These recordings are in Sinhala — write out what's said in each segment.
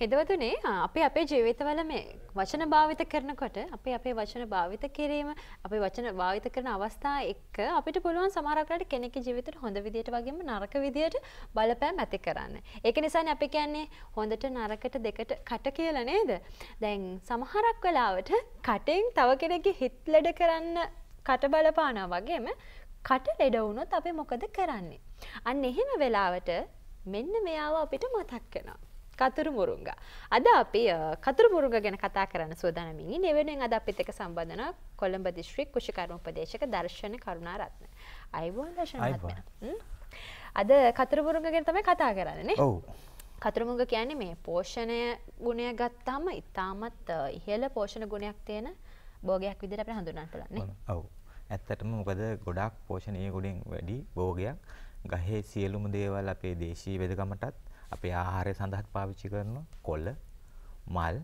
හෙදවතුනේ අපි අපේ ජීවිතවල මේ වචන භාවිත කරනකොට අපි අපේ වචන භාවිත කිරීම අපේ වචන භාවිත කරන අවස්ථා එක්ක අපිට පුළුවන් සමහරකට කෙනෙක් ජීවිතයට හොඳ විදියට වගේම නරක විදියට බලපෑම් ඇති කරන්න. ඒක නිසානේ අපි කියන්නේ හොඳට නරකට දෙකට කට කියලා නේද? දැන් සමහරක් වෙලාවට කටෙන් තව කෙනෙක්ගේ හිත් ලෙඩ කරන්න කට බලපානවා වගේම කට ලෙඩ වුණොත් අපි මොකද කරන්නේ? අන්න එහෙම වෙලාවට මෙන්න මෙයාව අපිට මතක් වෙනවා. කතුරු මුරුංග. අද අපි කතුරු මුරුග ගැන කතා කරන්න සෝදානමින් නිවෙනෙන් අද අපිත් එක සම්බන්ධන කොළඹ දිශ්‍රික් කෘෂිකර්ම උපදේශක දර්ශන කරුණාරත්න. අයිබෝන් දර්ශන අද කතුරුමුරුග ගැන තමයි කතා කරන්නේ. ඔව්. කතුරුමුග කියන්නේ මේ පෝෂණය ගුණය ගත්තාම ඉතාමත් ඉහළ පෝෂණ ගුණයක් තියෙන භෝගයක් විදිහට අපිට හඳුනන්න පුළුවන් නේ. ඔව්. ඇත්තටම මොකද ගොඩාක් පෝෂණීය ගුණෙන් වැඩි භෝගයක් ගහේ සියලුම දේවල් අපේ දේශීය වෙදකමටත් අපේ ආහාරය සඳහත් පාවිච්චි කරන කොල්ල මල්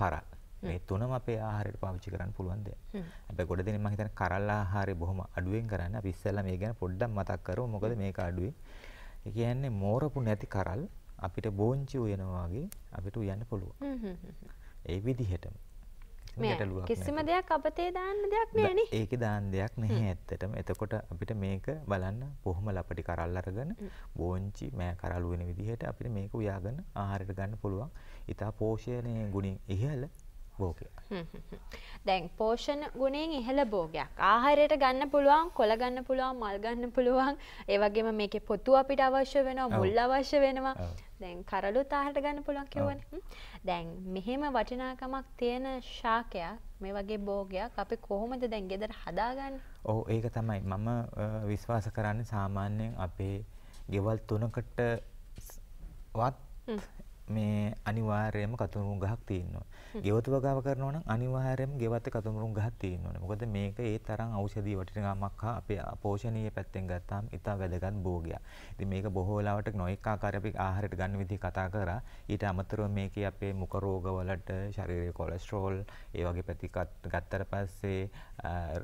කරල් මේ තුනම අපේ ආහාරයට පාවිච්චි කරන්න පුළුවන් දෙයක්. හැබැයි ගොඩ දෙනෙක් මම හිතන්නේ කරල් ආහාරය බොහොම අඩුවෙන් කරන්නේ. අපි ඉස්සෙල්ලා මේ ගැන පොඩ්ඩක් මතක් කරමු. මොකද මේක අඩුවෙන්. ඒ කියන්නේ මෝරපු නැති කරල් අපිට බෝංචි උයනවා වගේ අපිට උයන්න පුළුවන්. ඒ විදිහටම. කිසිම දෙයක් අපතේ දාන්න දෙයක් නෑන ඒක දාන් දෙයක් නැහැ ඇත්තටම එතකොට අපිට මේක බලන්න පොහොම ලපටි කරල් අරගන බෝංචි මෑ කරල් වෙන විදිහට අපිට මේක උයාගන්න ආහාරයට ගන්න පුළුවන් ඉතා පෝෂණය ගුණින් ඉහල බෝගය දැන් පෝෂණ ගුණෙන් ඉහළ බෝගයක් ආහාරයට ගන්න පුළුවන් කොළ ගන්න පුළුවන් මල් ගන්න පුළුවන් ඒ වගේම මේකේ පොතු අපිට අවශ්‍ය වෙනවා මුල් අවශ්‍ය වෙනවා දැන් කරලු තාහට ගන්න පුළන් කිවන දැන් මෙහෙම වටිනාකමක් තියෙන ශාකයක් මේ වගේ බෝගයක් අපි කොහොමද දැන් ගෙදර හදාගන්න ඕ ඒක තමයි මම විශ්වාස කරන්න සාමාන්‍යයෙන් අපේ ගෙවල් තුනකට වත් මේ අනිවාර්යයෙන්ම කතුමුරුන් ගහක් තියෙනවා. ගෙවතු වගාව කරනවා නම් අනිවාර්යයෙන්ම ගෙවත්තේ කතුමුරුන් ගහක් තියෙනවානේ. මොකද මේක ඒ තරම් ඖෂධීය වටිනාකමක් හා අපේ පෝෂණීය පැත්තෙන් ගත්තාම ඉතා වැදගත් භෝගයක්. ඉතින් මේක බොහෝ වෙලාවට නොඑක ආකාරය අපි ආහාරයට ගන්න විදිහ කතා කරා. ඊට අමතරව මේකේ අපේ මුඛ රෝගවලට, ශරීරයේ කොලෙස්ටරෝල්, ඒ වගේ පැති ගත්තට පස්සේ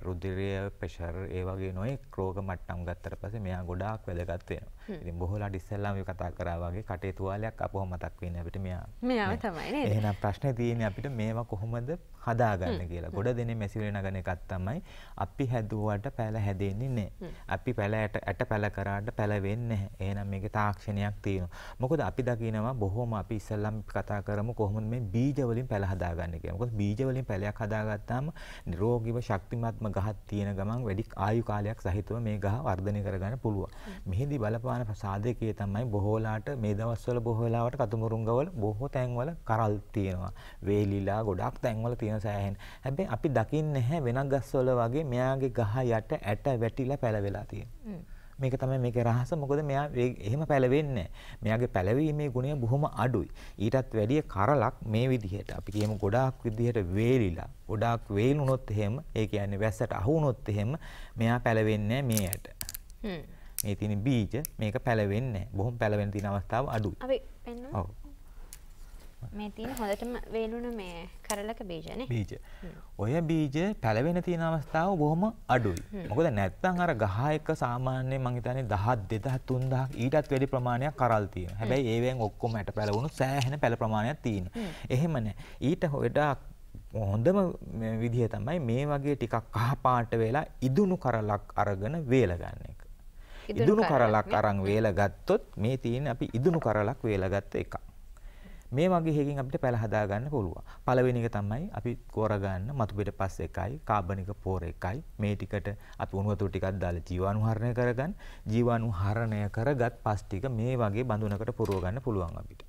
රුදිරය ප්‍රෙෂර් ඒ වගේ නොයෙක් රෝග මට්ටම් ගත්තට පස්සේ මෙයා ගොඩාක් වැදගත් වෙනවා. ඉතින් බොහෝලා ඉස්සෙල්ලාම මේ කතා කරා වගේ කටේ තුවාලයක් අපොහොම මතක් වෙන්නේ අපිට මෙයා. මෙයාම තමයි නේද? එහෙනම් ප්‍රශ්නේ තියෙන්නේ අපිට මේවා කොහොමද හදාගන්න කියලා ගොඩ දෙන මැසිවල නගන එකත් තමයි අපි හැදුවට පැළ හැදෙන්නේ නෑ අපි පැළ ඇට පැළ කරාට පැළවෙන්නේ නැහැ එහෙනම් මේක තාක්ෂණයක් තියෙනවා මොකද අපි දකිනවා බොහොම අපි ඉස්සල්ලාම කතා කරමු කොහොමද මේ බීජ වලින් පැළ හදාගන්න කියලා මොකද බීජ වලින් පැළයක් හදාගත්තාම නිරෝගීව ශක්තිමත්ම ගහක් තියෙන ගමන් වැඩි ආයු කාලයක් සහිතව මේ ගහ වර්ධනය කරගන්න පුළුවන් මෙහිදී බලපාන සාධකයේ තමයි බොහෝලාට මේ දවස්වල බොහෝ වෙලාවට කතුමුරුංගවල බොහෝ තැන්වල කරල් තියෙනවා වේලිලා ගොඩක් තැන්වල තියෙන තියෙන සෑහෙන. හැබැයි අපි දකින්නේ නැහැ වෙන ගස්වල වගේ මෙයාගේ ගහ යට ඇට වැටිලා පැලවෙලා තියෙන. මේක තමයි මේකේ රහස. මොකද මෙයා එහෙම පැලවෙන්නේ මෙයාගේ පැලවීමේ ගුණය බොහොම අඩුයි. ඊටත් වැඩිය කරලක් මේ විදිහට අපි කියමු ගොඩාක් විදිහට වේලිලා. ගොඩාක් වේලුනොත් එහෙම ඒ කියන්නේ වැස්සට අහු වුනොත් එහෙම මෙයා පැලවෙන්නේ මේ ඇට. මේ තියෙන බීජ මේක පැලවෙන්නේ නැහැ. බොහොම පැලවෙන තියෙන අවස්ථාව අඩුයි. අපි පෙන්වන්න. ඔව්. මේ තියෙන හොඳටම වේලුන මේ කරලක බීජනේ. බීජ. ඔය බීජ පැලවෙන තියෙන අවස්ථාව බොහොම අඩුයි. මොකද නැත්තම් අර ගහ එක සාමාන්‍යයෙන් මං හිතන්නේ 1000 2000 3000 ඊටත් වැඩි ප්‍රමාණයක් කරල් තියෙනවා. හැබැයි ඒවෙන් ඔක්කොම ඇට පැලවුණු සෑහෙන පැල ප්‍රමාණයක් තියෙනවා. එහෙම නැහැ. ඊට වඩා හොඳම විදිහ තමයි මේ වගේ ටිකක් කහ පාට වෙලා ඉදුණු කරලක් අරගෙන වේල ගන්න එක. ඉදුණු කරලක් අරන් වේල ගත්තොත් මේ තියෙන අපි ඉදුණු කරලක් වේල ගත්ත එකක්. මේ වගේ හේකින් අපිට පැල හදා ගන්න පුළුවන්. පළවෙනි එක තමයි අපි කෝරගන්න මතු පිටපස් එකයි, කාබනික පෝර එකයි. මේ ටිකට අපි උණුවතුර ටිකක් දාලා ජීවාණුහරණය කරගන්න. ජීවාණුහරණය කරගත් පස් ටික මේ වගේ බඳුනකට පුරව ගන්න පුළුවන් අපිට.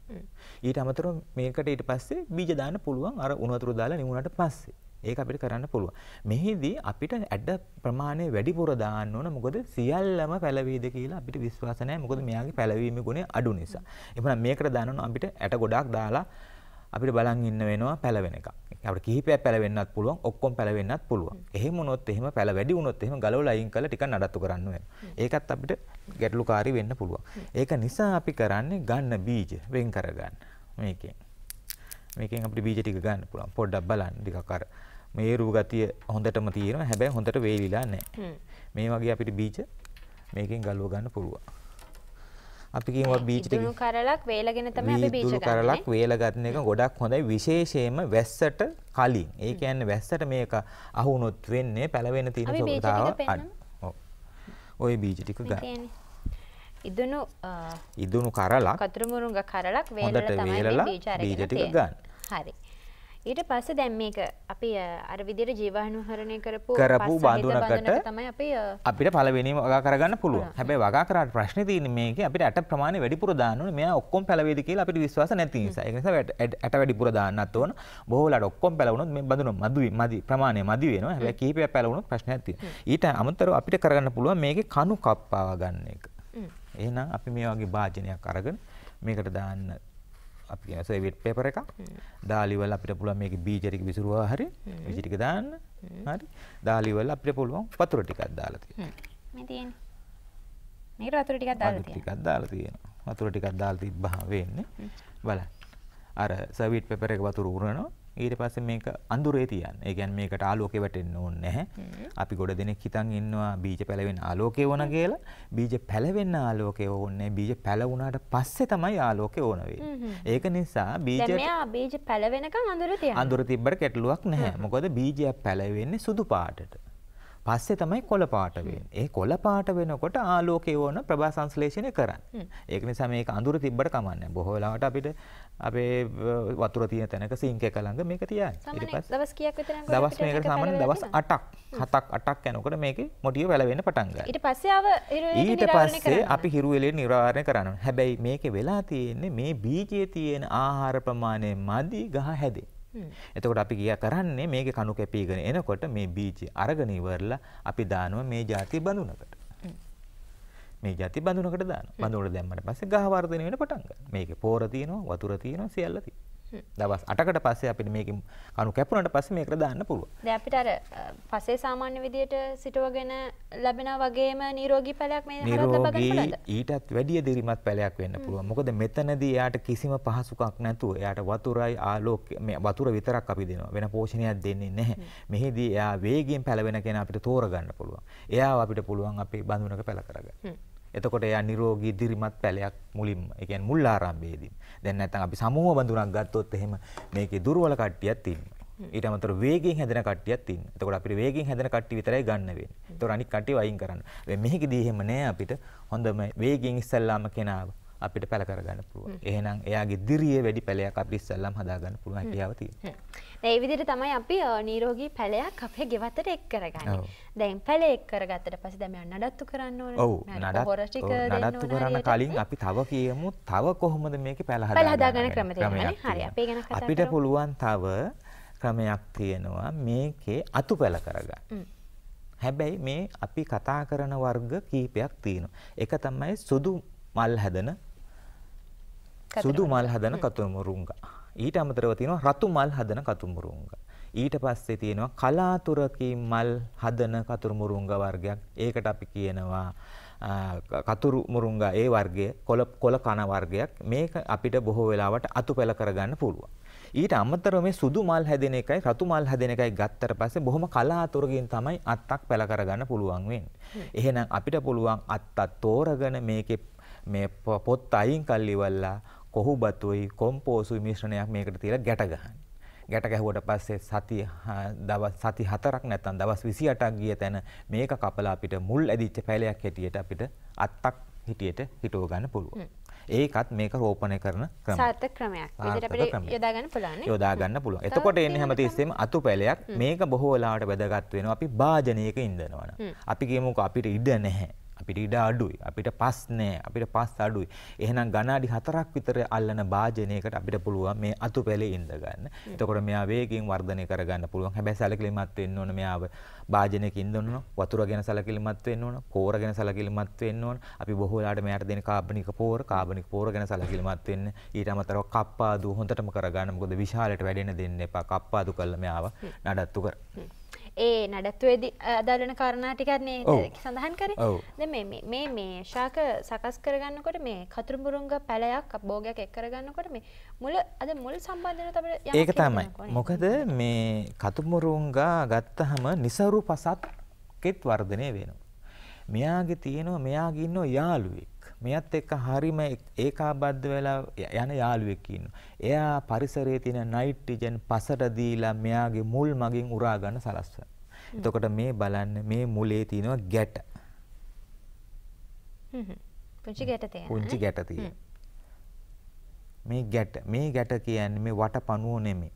ඊට අමතරව මේකට ඊට පස්සේ බීජ දාන්න පුළුවන් අර උණුවතුර දාලා නිමුණාට පස්සේ. ඒක අපිට කරන්න පුළුවන්. මෙහිදී අපිට ඇඩ ප්‍රමාණය වැඩිපුර දාන්න ඕන මොකද සියල්ලම පැලවීද කියලා අපිට විශ්වාස නැහැ මොකද මෙයාගේ පැලවීමේ ගුණය අඩු නිසා. එහෙනම් මේකට දාන්න ඕන අපිට ඇට ගොඩාක් දාලා අපිට බලන් ඉන්න වෙනවා පැලවෙන එක. අපිට කිහිපයක් පැලවෙන්නත් පුළුවන්, ඔක්කොම පැලවෙන්නත් පුළුවන්. එහෙම වුණොත් එහෙම පැල වැඩි වුණොත් එහෙම ගලවලා අයින් කරලා ටිකක් නඩත්තු කරන්න වෙනවා. ඒකත් අපිට ගැටලුකාරී වෙන්න පුළුවන්. ඒක නිසා අපි කරන්නේ ගන්න බීජ වෙන් කරගන්න. මේකෙන්. මේකෙන් අපිට බීජ ටික ගන්න පුළුවන්. පොඩ්ඩක් බලන්න ටිකක් අර මේ රූ ගතිය හොඳටම තියෙනවා හැබැයි හොඳට වේලිලා නැහැ. මේ වගේ අපිට බීජ මේකෙන් ගලව ගන්න පුළුවන්. අපි කියනවා බීජ ටික කරලක් වේලගෙන තමයි අපි බීජ ගන්න. කරලක් වේල ගන්න එක ගොඩක් හොඳයි විශේෂයෙන්ම වැස්සට කලින්. ඒ කියන්නේ වැස්සට මේක අහු වුණොත් වෙන්නේ පළවෙන තියෙන සෝදාව අඩු. ඔව්. ওই බීජ ටික ගන්න. ඉදුණු ඉදුණු කරලක් කතරමුරුංග කරලක් වේලලා තමයි බීජ අරගෙන තියෙන්නේ. හොඳට වේලලා බීජ ටික ගන්න. හරි. ඊට පස්ස දැම් මේක අපි අර විදිර ජීවානුහරණය කරපු කරපු බාඳුනකට තමයි අපිට පලවෙනි වගා කරගන්න පුළුව හැබැ වගා කරට ප්‍රශ්න තියන මේක අපිට ඇට ප්‍රමාණ වැඩිපුර දානු මේ ඔක්කොම් පැලවේදික අපිට විශවාස නැති නිසා ඇට වැඩිපුර දාන්නත් ඕන බොහලට ඔක්කොම් පැලවුණුත් මේ බඳුන මදි මදි ප්‍රමාණය මදි වෙන හැ කීපය පැලවුණු ප්‍රශ්න ඇති ඊට අමතර අපිට කරගන්න පුළුව මේක කනු කප්පාව ගන්න එක එහෙනම් අපි මේ වගේ භාජනයක් අරගෙන මේකට දාන්න අපි කියන සර්වෙට් පේපර් එකක් දාලිවල අපිට පුළුවන් මේකේ බීජ ටික විසිරුවා හරි බීජ ටික දාන්න හරි දාලිවල අපිට පුළුවන් වතුර ටිකක් දාලා තියෙනවා මේ තියෙන්නේ මේකට වතුර ටිකක් දාලා තියෙනවා ටිකක් දාලා තියෙනවා වතුර ටිකක් දාලා තිබ්බහම වෙන්නේ බලන්න අර සර්වෙට් පේපර් එක වතුර උරනවා ඊට පස්සේ මේක අඳුරේ තියන්න. ඒ කියන්නේ මේකට ආලෝකේ වැටෙන්න ඕනේ නැහැ. අපි ගොඩ දෙනෙක් හිතන් ඉන්නවා බීජ පැලවෙන ආලෝකේ ඕන කියලා. බීජ පැලවෙන්න ආලෝකේ ඕනේ බීජ පැලුණාට පස්සේ තමයි ආලෝකේ ඕන ඒක නිසා බීජ බීජ පැලවෙනකම් අඳුර තියන්න. අඳුර තිබ්බට ගැටලුවක් නැහැ. මොකද බීජය පැලවෙන්නේ සුදු පාටට. පස්සේ තමයි කොළ පාට වෙන්නේ. ඒ කොළ පාට වෙනකොට ආලෝකය ඕන ප්‍රභා සංශ්ලේෂණය කරන්නේ. ඒක නිසා මේක අඳුර තිබ්බට කමන්නේ. බොහෝ වෙලාවට අපිට අපේ වතුර තියෙන තැනක සිංක් එක ළඟ මේක තියන්නේ. ඊට පස්සේ දවස් කීයක් විතර යනකොට දවස් මේකට සාමාන්‍යයෙන් දවස් 8ක් 7ක් 8ක් යනකොට මේකේ මොටිය වැළවෙන්න පටන් ගන්නවා. ඊට පස්සේ ආව ඊට පස්සේ අපි හිරු වෙලේ නිරාවරණය කරනවා. හැබැයි මේකේ වෙලා තියෙන්නේ මේ බීජයේ තියෙන ආහාර ප්‍රමාණය මදි ගහ හැදේ. එතකොට අපි ගියා කරන්නේ මේකේ කණු කැපීගෙන එනකොට මේ බීජ අරගෙන ඉවරලා අපි දානවා මේ ಜಾති බඳුනකට. මේ ಜಾති බඳුනකට දානවා. බඳුනකට දැම්මට පස්සේ ගහ වර්ධනය වෙන පටන් ගන්නවා. මේකේ පෝර තියෙනවා, වතුර තියෙනවා, සියල්ල තියෙනවා. දවස් අටකට පස්සේ අපිට මේකින් කණු කැපුණට පස්සේ මේකට දාන්න පුළුවන්. දැන් අපිට අර පසේ සාමාන්‍ය විදියට සිටවගෙන ලැබෙන වගේම නිරෝගී පැලයක් මේ හරත් ලබා ගන්න පුළුවන්ද? ඊටත් වැඩිය දිරිමත් පැලයක් වෙන්න පුළුවන්. මොකද මෙතනදී එයාට කිසිම පහසුකමක් නැතුව එයාට වතුරයි ආලෝකය මේ වතුර විතරක් අපි දෙනවා. වෙන පෝෂණයක් දෙන්නේ නැහැ. මෙහිදී එයා වේගයෙන් පැලවෙන කෙනා අපිට තෝරගන්න පුළුවන්. එයාව අපිට පුළුවන් අපි බඳුනක පැල කරගන්න. එතකොට එයා නිරෝගී දිරිමත් පැලයක් මුලින්ම. ඒ කියන්නේ මුල් ආරම්භයේදී. දැන් නැත්නම් අපි සමූහ බඳුනක් ගත්තොත් එහෙම මේකේ දුර්වල කට්ටියක් තියෙනවා. ඊට අමතරව වේගයෙන් හැදෙන කට්ටියක් තියෙනවා. එතකොට අපිට වේගයෙන් හැදෙන කට්ටිය විතරයි ගන්න වෙන්නේ. එතකොට අනිත් කට්ටිය වයින් කරන්න. මෙහෙකදී එහෙම නෑ අපිට හොඳම වේගයෙන් ඉස්සල්ලාම කෙනාව අපිට පැල කරගන්න පුළුවන්. එහෙනම් එයාගේ දිරිය වැඩි පැලයක් අපිට ඉස්සල්ලාම හදාගන්න පුළුවන් හැකියාව තියෙනවා. ඒ විදිහට තමයි අපි නිරෝගී පැලයක් අපේ ගෙවතට එක් කරගන්නේ. දැන් පැල එක් කරගත්තට පස්සේ දැන් මම නඩත්තු කරන්න ඕනේ. ඔව් නඩත්තු නඩත්තු කරන්න කලින් අපි තව කියමු තව කොහොමද මේකේ පැල හදාගන්න. පැල හදාගන්න ක්‍රම තියෙනවානේ. හරි අපි ඒක ගැන කතා කරමු. අපිට පුළුවන් තව ක්‍රමයක් තියෙනවා මේකේ අතු පැල කරගන්න. හැබැයි මේ අපි කතා කරන වර්ග කීපයක් තියෙනවා. එක තමයි සුදු මල් හැදෙන සුදු මල් හදන කතුමුරුංග. ඊට අමතරව තියෙනවා රතු මල් හදන කතුමුරුංග. ඊට පස්සේ තියෙනවා කලාතුරකින් මල් හදන කතුමුරුංග වර්ගයක්. ඒකට අපි කියනවා කතුරු මුරුංගා ඒ වර්ගය කොළ කොළ කන වර්ගයක් මේක අපිට බොහෝ වෙලාවට අතුපැල කරගන්න පුළුවන්. ඊට අමතරව මේ සුදු මල් හැදෙන එකයි රතු මල් හැදෙන එකයි ගත්තට පස්සේ බොහොම කලාතුරකින් තමයි අත්තක් පැල කරගන්න පුළුවන් වෙන්නේ. එහෙනම් අපිට පුළුවන් අත්තක් තෝරගෙන මේකේ මේ පොත් අයින් කල්ලිවල්ලා කොහු බතුයි කොම්පෝසුයි මිශ්‍රණයක් මේකට තියලා ගැට ගහන්න. ගැට ගැහුවට පස්සේ සති දවස් සති 4ක් නැත්නම් දවස් 28ක් ගිය තැන මේක කපලා අපිට මුල් ඇදිච්ච පැලයක් හැටියට අපිට අත්තක් හිටියට හිටව ගන්න පුළුවන්. ඒකත් මේක රෝපණය කරන ක්‍රමයක්. සාර්ථක ක්‍රමයක්. විදිහට අපිට යොදා ගන්න පුළුවන් නේ. යොදා ගන්න පුළුවන්. එතකොට එන්නේ හැමතිස්සෙම අතු පැලයක්. මේක බොහෝ වෙලාවට වැදගත් වෙනවා අපි භාජනයක ඉඳනවනම්. අපි කියමුකෝ අපිට ඉඩ නැහැ. අපිට ඉඩ අඩුයි අපිට පස් නෑ අපිට පස් අඩුයි එහෙනම් ඝනාඩි හතරක් විතර අල්ලන භාජනයකට අපිට පුළුවන් මේ අතු පැලේ ඉඳ ගන්න. එතකොට මෙයා වේගයෙන් වර්ධනය කරගන්න පුළුවන්. හැබැයි සැලකිලිමත් වෙන්න ඕන මෙයාව භාජනයක ඉඳ ඕන වතුර ගැන සැලකිලිමත් වෙන්න ඕන පෝර ගැන සැලකිලිමත් වෙන්න ඕන. අපි බොහෝ වෙලාවට මෙයාට දෙන කාබනික පෝර කාබනික පෝර ගැන සැලකිලිමත් වෙන්න. ඊට අමතරව කප්පාදු හොඳටම කරගන්න. මොකද විශාලයට වැඩෙන්න දෙන්න එපා. කප්පාදු කළා මෙයාව නඩත්තු කර. ඒ නඩත්තුවේද අදාලන කරණා ටිකත්නේ සඳහන් කර මේ මේ ශාක සකස් කරගන්නකොට මේ කතුරුඹුරුන්ග පැලයක් බෝගයක් එක් කරගන්නකොට මේ මුල අද මුල් සම්බන්ධන තබට ඒක තමයි මොකද මේ කතුමුරුන්ගා ගත්තහම නිසරු පසත්කෙත් වර්ධනය වෙනවා. මෙයාගේ තියෙනවා මෙයාගින්න යාළුවෙක් මෙයත් එක්ක හරීම ඒකාබද්ධ වෙලා යන යාළුවෙක් ඉන්නවා. එයා පරිසරයේ තියෙන නයිට්‍රජන් පසට දීලා මෙයාගේ මුල් මගින් උරා ගන්න සලස්වන. එතකොට මේ බලන්න මේ මුලේ තියෙනවා ගැට. පුංචි ගැට තියෙනවා. පුංචි ගැට තියෙනවා. මේ ගැට මේ ගැට කියන්නේ මේ වටපණුව නෙමෙයි.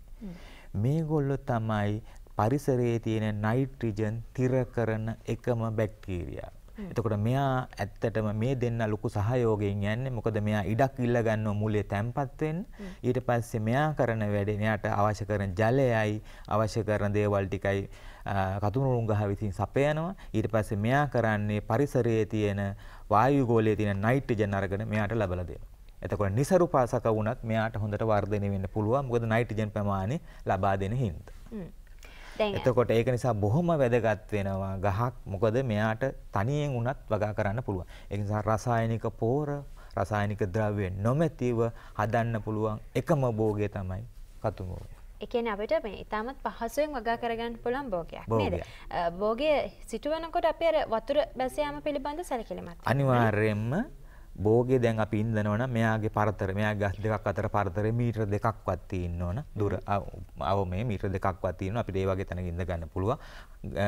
මේගොල්ලෝ තමයි පරිසරයේ තියෙන නයිට්‍රජන් තිර කරන එකම බැක්ටීරියා. එතකොට මෙයා ඇත්තටම මේ දෙන්න ලොකු සහයෝගයෙන් යන්නේ මොකද මෙයා ඉඩක් ඉල්ල ගන්නව මුලේ තැම්පත් වෙන්න ඊට පස්සේ මෙයා කරන වැඩේ මෙයාට අවශ්‍ය කරන ජලයයි අවශ්‍ය කරන දේවල් ටිකයි කතුමුරුන් ගහ විසින් සපයනවා ඊට පස්සේ මෙයා කරන්නේ පරිසරයේ තියෙන වායු ගෝලයේ තියෙන නයිට්‍රජන් අරගෙන මෙයාට ලබලා දෙනවා එතකොට નિසරුපාසක වුණත් මෙයාට හොඳට වර්ධනය වෙන්න පුළුවන් මොකද නයිට්‍රජන් ප්‍රමාණය ලබා දෙන හින්දා එතකොට ඒක නිසා බොහොම වැදගත් වෙනවා ගහක් මොකද මෙයාට තනියෙන් වුණත් වගා කරන්න පුළුවන්. ඒ නිසා රසායනික පෝර රසායනික ද්‍රව්‍ය නොමැතිව හදන්න පුළුවන් එකම භෝගය තමයි කතු භෝගය. ඒ කියන්නේ අපිට මේ ඉතාමත් පහසුවෙන් වගා කරගන්න පුළුවන් භෝගයක් නේද? භෝගය සිටවනකොට අපි අර වතුර බැස යාම පිළිබඳ සැලකිලිමත්. අනිවාර්යයෙන්ම භෝගේ දැන් අපි ඉන්දනවනම් මෙයාගේ පරතර මෙයාගේ ගස් දෙකක් අතර පරතරේ මීටර දෙකක්වත් තියෙන්න ඕන දුර අව මේ මීටර දෙකක්වත් තියෙනවා අපිට ඒ වගේ තැනක ඉඳ ගන්න පුළුවන්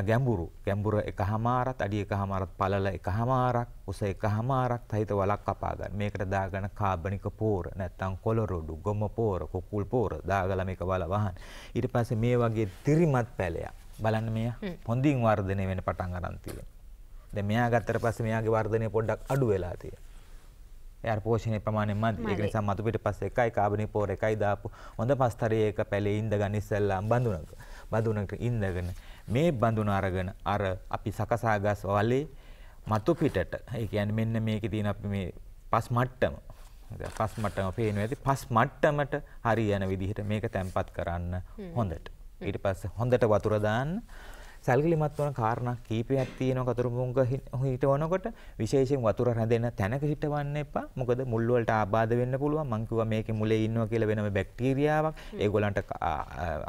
ගැඹුරු ගැඹුර එකහමාරත් අඩි එකහමාරත් පළල එකහමාරක් උස එකහමාරක් සහිත වලක් කපා ගන්න මේකට දාගන්න කාබනික පෝර නැත්නම් කොළරොඩු ගොම පෝර කුකුල් පෝර දාගලා මේක බල වහන් ඊට පස්සේ මේ වගේ තිරිමත් පැලයක් බලන්න මෙයා හොඳින් වර්ධනය වෙන පටන් ගන්න තියෙනවා දැන් මෙයා ගත්තට පස්සේ මෙයාගේ වර්ධනය පොඩ්ඩක් අඩු වෙලා තියෙනවා එයාට පෝෂණය ප්‍රමාණය මදි. ඒක නිසා මතු පිට පස් එකයි කාබනික් පෝර එකයි දාපු හොඳ පස්තරය එක පැලේ ඉඳගන්න ඉස්සෙල්ලා බඳුනක. බඳුනකට ඉඳගෙන මේ බඳුන අරගෙන අර අපි සකසාගස් වලේ මතු පිටට. ඒ කියන්නේ මෙන්න මේකේ තියෙන අපි මේ පස් මට්ටම. පස් මට්ටම පේනවා ඇති. පස් මට්ටමට හරියන විදිහට මේක තැම්පත් කරන්න හොඳට. ඊට පස්සේ හොඳට වතුර දාන්න. සල්ගලිමත් වන කාරණා කීපයක් තියෙනවා කතරමුංග හිටවනකොට විශේෂයෙන් වතුර රැඳෙන තැනක හිටවන්න එපා. මොකද මුල් වලට ආබාධ වෙන්න පුළුවන්. මං කිව්වා මේකේ මුලේ ඉන්නවා කියලා වෙනම බැක්ටීරියාවක් ඒගොල්ලන්ට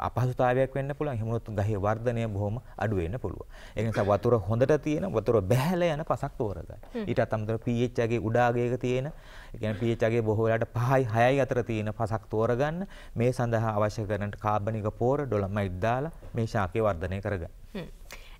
අපහසුතාවයක් වෙන්න පුළුවන්. එහෙම වුණොත් ගහේ වර්ධනය බොහොම අඩු වෙන්න පුළුවන්. ඒ නිසා වතුර හොඳට තියෙන වතුර බැහැල යන පසක් තෝරගන්න. ඊටත් අමතරව pH එකේ උඩාගයක තියෙන, ඒ කියන්නේ pH එකේ බොහෝ වෙලාවට 5යි 6යි අතර තියෙන පසක් තෝරගන්න. මේ සඳහා අවශ්‍ය කරන කාබනික පෝර ඩොලමයිට් දාලා මේ ශාකය වර්ධනය කරගන්න.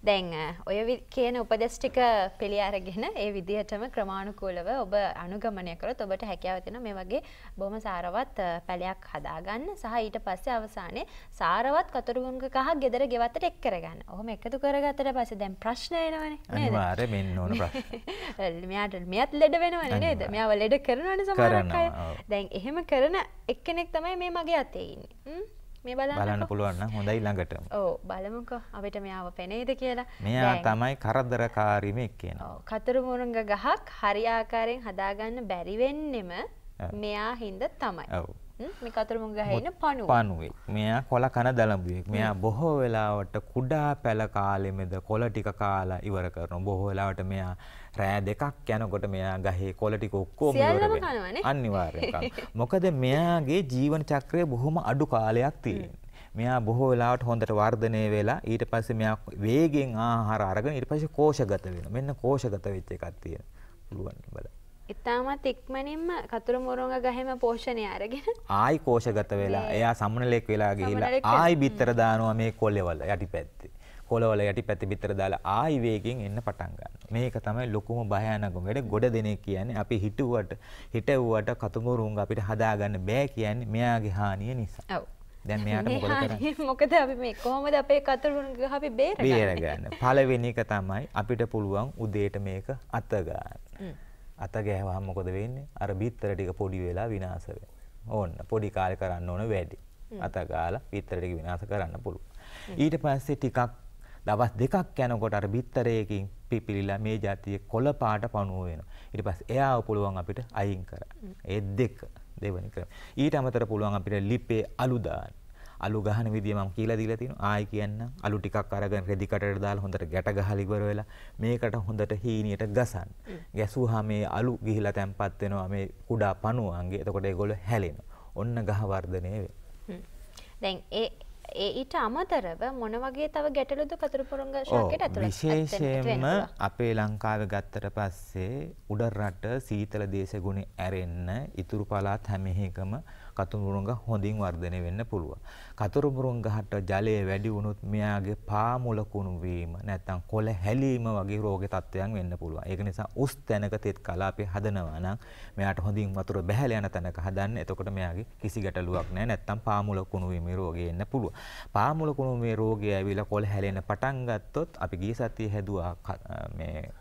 දැන් ඔය කියන උපදෙස්ටික පිළියාරගෙන ඒ විදිහටම ක්‍රමාණුකූලව ඔබ අනුගමනය කරොත් ඔබට හැකියාව තියෙන මේ වගේ බොහොම සාරවත් පැලයක් හදාගන්න සහ ඊට පස්සේ අවසානයේ සාරවත් කතරගුණක කහ ගෙදර ගෙවත්තට එක් කරගන්න. ඔහොම එකතු කරගත්තට පස්සේ දැන් ප්‍රශ්න එනවනේ නේද? අනිවාර්යෙන් මෙන්න ඕන ප්‍රශ්න. මෙයාට මෙයත් ලෙඩ වෙනවනේ නේද? මෙයාව ලෙඩ කරනවනේ සමහරක් අය. දැන් එහෙම කරන එක්කෙනෙක් තමයි මේ මගේ අතේ ඉන්නේ. මේ බලන්න පුළුවන් හොඳයි ළඟට. ඔව් බලමුකෝ අපිට මෙයාව පෙනේද කියලා. මෙයා තමයි කරදරකාරී මේ කියන. ඔව් කතරමුරුංග ගහක් හරි ආකාරයෙන් හදාගන්න බැරි වෙන්නෙම මෙයා හින්ද තමයි. ඔව්. මේ කතරමුරුංග ගහේ ඉන්න පණුව. පණුවේ. මෙයා කොළ කන දලඹුවෙක්. මෙයා බොහෝ වෙලාවට කුඩා පැල කාලෙමද කොළ ටික කාලා ඉවර කරනවා. බොහෝ වෙලාවට මෙයා රෑ දෙකක් යනකොට මෙයා ගහේ කොළ ටික ඔක්කොම අනිවාර්යයෙන්. මොකද මෙයාගේ ජීවන චක්‍රය බොහොම අඩු කාලයක් තියෙන. මෙයා බොහෝ වෙලාවට හොඳට වර්ධනය වෙලා ඊට පස්සේ මෙයා වේගෙන් ආහාර අරගෙන ඊට පස්සේ කෝෂගත වෙනවා. මෙන්න කෝෂගත වෙච්ච එකක් තියෙන. පුළුවන් බලන්න. ඉතාමත් ඉක්මනින්ම කතුරු මුරුංග ගහෙම පෝෂණය අරගෙන ආයි කෝෂගත වෙලා එයා සමනලෙක් වෙලා ගිහිලා ආයි බිත්තර දානවා මේ කොල්ලේ වල යටි පැත්තේ. කොළවල යටි පැතිබිතර දාලා ආයි වේගෙන් එන්න පටන් ගන්නවා. මේක තමයි ලොකුම භයානකම. වැඩ ගොඩ දෙනෙක් කියන්නේ අපි හිටුවට හිටවුවට කතුමුරුන් අපිට හදාගන්න බෑ කියන්නේ මෙයාගේ හානිය නිසා. ඔව්. දැන් මෙයාට මොකද කරන්නේ? මොකද අපි මේ කොහොමද අපේ කතුමුරුන් අපි බේරගන්නේ? බේරගන්න. පළවෙනි එක තමයි අපිට පුළුවන් උදේට මේක අත ගන්න. අත ගෑවහම මොකද වෙන්නේ? අර බිත්තර ටික පොඩි වෙලා විනාශ වෙනවා. ඕන්න පොඩි කාලේ කරන්න ඕන වැඩි. අත ගාලා බිත්තර ටික විනාශ කරන්න පුළුවන්. ඊට පස්සේ ටිකක් දවස් දෙකක් යනකොට අර බිත්තරයකින් පිපිලිලා මේ જાතිය කොළ පාට පණුව වෙනවා. ඊට පස්සේ එයාව පුළුවන් අපිට අයින් කරන්න. ඒ දෙක දෙවෙනි ක්‍රම. ඊට අමතර පුළුවන් අපිට ලිපේ අලු දාන්න. අලු ගහන විදිය මම කියලා දීලා තිනවා. ආයි කියන්න. අලු ටිකක් අරගෙන රෙදි කටට දාලා හොඳට ගැට ගහලා ඉවර වෙලා මේකට හොඳට හීනියට ගසන්න. ගැසුවාම මේ අලු ගිහිලා තැම්පත් වෙනවා මේ කුඩා පණුවන්ගේ. එතකොට ඒගොල්ලෝ හැලෙනවා. ඔන්න ගහ වර්ධනය වෙනවා. දැන් ඒ ඒ ඊට අමතරව මොන වගේ තව ගැටලුද කතුරුපුරුංග ශාකයට ඇතුළත් විශේෂයෙන්ම අපේ ලංකාව ගත්තට පස්සේ උඩරට සීතල දේශගුණ ඇරෙන්න ඉතුරු පළාත් හැම එකම කතුමුරුංග හොඳින් වර්ධනය වෙන්න පුළුවන්. කතුරුමුරුංග හට ජලය වැඩි වුණොත් මෙයාගේ පාමුල කුණු වීම නැත්නම් කොළ හැලීම වගේ රෝග තත්ත්වයන් වෙන්න පුළුවන්. ඒක නිසා උස් තැනක තෙත් කලාපේ හදනවා නම් මෙයාට හොඳින් වතුර බැහැලා යන තැනක හදන්න. එතකොට මෙයාගේ කිසි ගැටලුවක් නැහැ. නැත්නම් පාමුල කුණු වීමේ රෝගය එන්න පුළුවන්. පාමුල කුණු මේ රෝගය ඇවිල්ලා කොළ හැලෙන පටන් ගත්තොත් අපි ගිය සතියේ හැදුවා මේ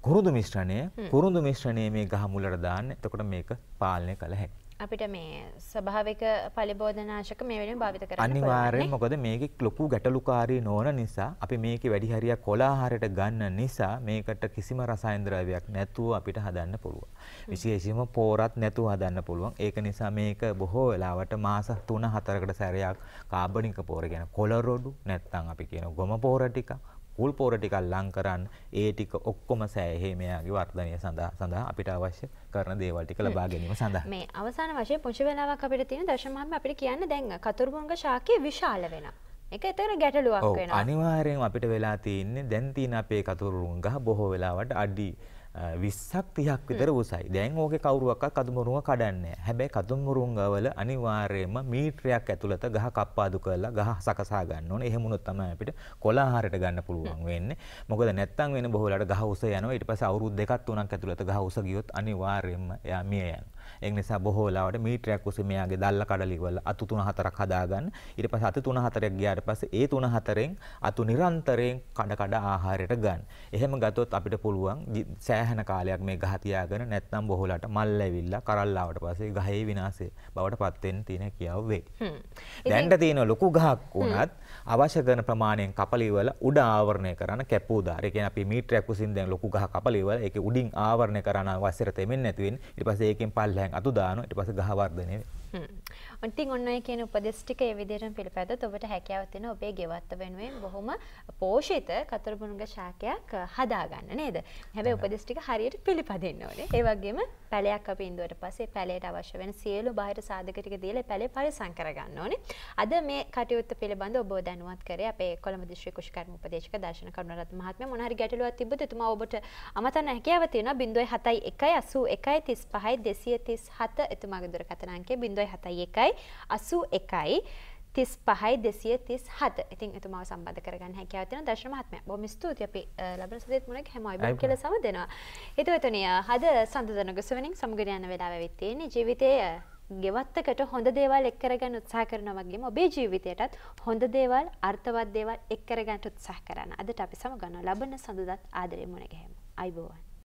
කුරුදු මිශ්‍රණය කුරුදු මිශ්‍රණය මේ ගහ මුලට දාන්න එතකොට මේක පාලනය කළ හැකි. අපිට මේ ස්වභාවික පලිබෝධනාශක මේ වෙන භාවිත කර අනිවාරයෙන් මොකද මේක ලොකු ගැටලුකාරී නොවන නිසා අපි මේක වැඩිහරියක් කොලාහාරයට ගන්න නිසා මේකට කිසිම රසායන්ද්‍රවයක් නැතුව අපිට හදන්න පුළුවන්. විශේෂම පෝරත් නැතුව හදන්න පුළුවන් ඒක නිසා මේක බොහෝ වෙලාවට මාස තුන හතරකට සැරයක් කාබනික පෝර ගැන කොලරොඩු නැත්තං අපි කියන ගොම පෝර ටික උල්පෝර ටිකක් ලං කරන්න ඒ ටික ඔක්කොම සෑහේ මෙයාගේ වර්ධනය සඳහා සඳහා අපිට අවශ්‍ය කරන දේවල් ටික ලබා ගැනීම සඳහා මේ අවසාන වශයෙන් පුංචි වෙලාවක් අපිට තියෙන දශමහම අපිට කියන්න දැන් කතුරුබුංග ශාකය විශාල වෙනවා එක එතන ගැටලුවක් වෙනවා අනිවාර්යයෙන්ම අපිට වෙලා තියෙන්නේ දැන් තියෙන අපේ කතුරුබුංග බොහෝ වෙලාවට අඩි විස්සක් තිහක් විතර උසයි. දැන් ඕකේ කවුරුවක්වත් කදුමුරුංග කඩන්නේ නැහැ. හැබැයි කදුමුරුංගවල අනිවාර්යයෙන්ම මීටරයක් ඇතුළත ගහ කප්පාදු කරලා ගහ සකසා ගන්න ඕනේ. එහෙම වුණොත් තමයි අපිට කොලාහලට ගන්න පුළුවන් වෙන්නේ. මොකද නැත්තම් වෙන බොහෝ වෙලාවට ගහ උස යනවා. ඊට පස්සේ අවුරුදු දෙකක් තුනක් ඇතුළත ගහ උස ගියොත් අනිවාර්යයෙන්ම එයා මිය යනවා. ඒක නිසා බොහෝ වෙලාවට මීටරයක් උස මෙයාගේ දැල්ල කඩලිවල අතු 3-4ක් හදාගන්න. ඊට පස්සේ අතු 3-4ක් ගියාට පස්සේ ඒ 3-4න් අතු නිරන්තරයෙන් කඩ කඩ ආහාරයට ගන්න. එහෙම ගත්තොත් අපිට පුළුවන් සෑහෙන කාලයක් මේ ගහ තියාගෙන නැත්නම් බොහෝලාට මල් ඇවිල්ලා කරල්ලාවට පස්සේ ගහේ විනාශය බවට පත් වෙන්න තියෙන කියාව වෙයි. දැන්ට තියෙන ලොකු ගහක් වුණත් අවශ්‍ය කරන ප්‍රමාණයෙන් කපලිවල උඩ ආවරණය කරන කැපූදාර. ඒ කියන්නේ අපි මීටරයක් උසින් දැන් ලොකු ගහ කපලිවල ඒකේ උඩින් ආවරණය කරන අවශ්‍යතෙ මෙන්න නැති වෙන්නේ. ඊට පස්සේ ඒකෙන් පල්ල දැන් අතු දානවා ඊට පස්සේ ගහ වර්ධනය ඔන්තින් ඔන්න කියන උපදෙස්ටික එවිදිරම් පිළිපැද ඔබට හැකැවතින ඔබේ ගෙවත්ත වෙනුවෙන් බොහොම පෝෂිත කතුරබුණුග ශාකයක් හදාගන්න නේද හැබැ උපදෙස්ටික හරියට පිළිපදන්න ඕනේ ඒවගේම පැලයක් අප ඉන්දුවට පසේ පැලට අවශ්‍ය වෙන සියලු බහිට සාධකටික දීල පැලි පරි සංකරගන්න ඕනේ අද මේ කටයුත්ත පිළිබඳ ඔබ දැනුවත් කරේ අපේ කොළඹ දිශ්‍රී කෘෂිකර්ම උපදේශක දර්ශන කරුණරත් මහත්මයා මොනහරි ගැටලුවක් තිබ්බොත් එතුමා ඔබට අමතන්න හැකියාව තියෙනවා 0.71 81 35 237 එතුමාගේ දුරකථන අංකය 0 හාමුදුරුවයි හතයි එකයි අසු එකයි තිස් පහයි දෙසිය තිස් හත ඉතින් එතුමාව සම්බධ කරගන්න හැකවතින දශමහත්ම බොම ස්තුති අපි ලබන සදත් මුණක් හැමයි කියල සම දෙනවා. එතුවතුනය හද සඳදන ගුසුවනින් සමුගරයන්න වෙලාව වෙත්තයන්නේ ජීවිතය ගෙවත්තකට හොඳ දේවල් එක්කරගන්න උත්සා කරනවගේ ඔබේ ජීවිතයටත් හොඳ දේවල් අර්ථවත් දේවල් එක්කරගන්නට උත්සාහ කරන්න අදට අපි සමගන්න ලබන සඳදත් ආදරය මුණගැහෙම අයිබෝවන්.